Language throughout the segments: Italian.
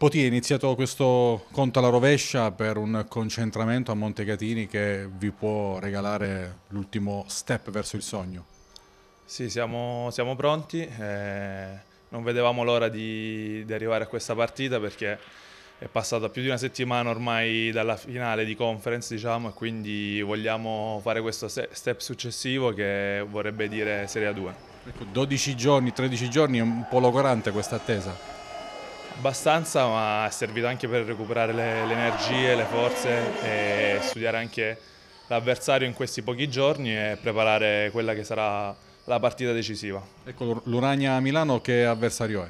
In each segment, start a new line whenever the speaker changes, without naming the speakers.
Poti è iniziato questo conto alla rovescia per un concentramento a Montecatini che vi può regalare l'ultimo step verso il sogno.
Sì, siamo, siamo pronti, eh, non vedevamo l'ora di, di, arrivare a questa partita perché è passata più di una settimana ormai dalla finale di conference diciamo e quindi vogliamo fare questo step successivo che vorrebbe dire Serie A2.
12 ecco, giorni, 13 giorni è un po' logorante questa attesa.
Abbastanza, ma è servito anche per recuperare le, le energie, le forze e studiare anche l'avversario in questi pochi giorni e preparare quella che sarà la partita decisiva.
Ecco, l'Uragna Milano che avversario è?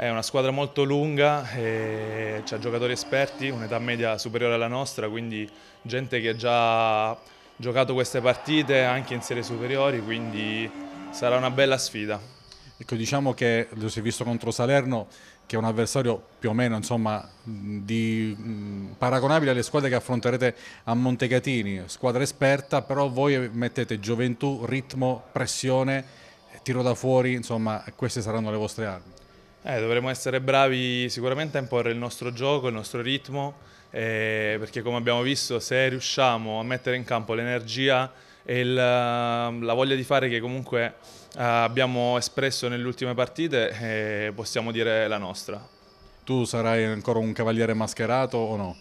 È una squadra molto lunga,
eh, ha giocatori esperti, un'età media superiore alla nostra, quindi gente che ha già giocato queste partite anche in serie superiori, quindi sarà una bella sfida.
Ecco, diciamo che lo si è visto contro Salerno, che è un avversario più o meno insomma, di, mh, paragonabile alle squadre che affronterete a Montecatini, squadra esperta, però voi mettete gioventù, ritmo, pressione, tiro da fuori, insomma queste saranno le vostre armi.
Eh, dovremo essere bravi sicuramente a imporre il nostro gioco, il nostro ritmo, eh, perché come abbiamo visto se riusciamo a mettere in campo l'energia e il, ehm, la voglia di fare che comunque eh, abbiamo espresso nelle ultime partite eh, possiamo dire la nostra.
Tu sarai ancora un cavaliere mascherato o no?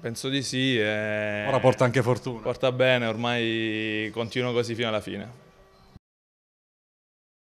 Penso di sì. Eh, Ora porta anche fortuna. Porta bene, ormai continuo così fino alla fine.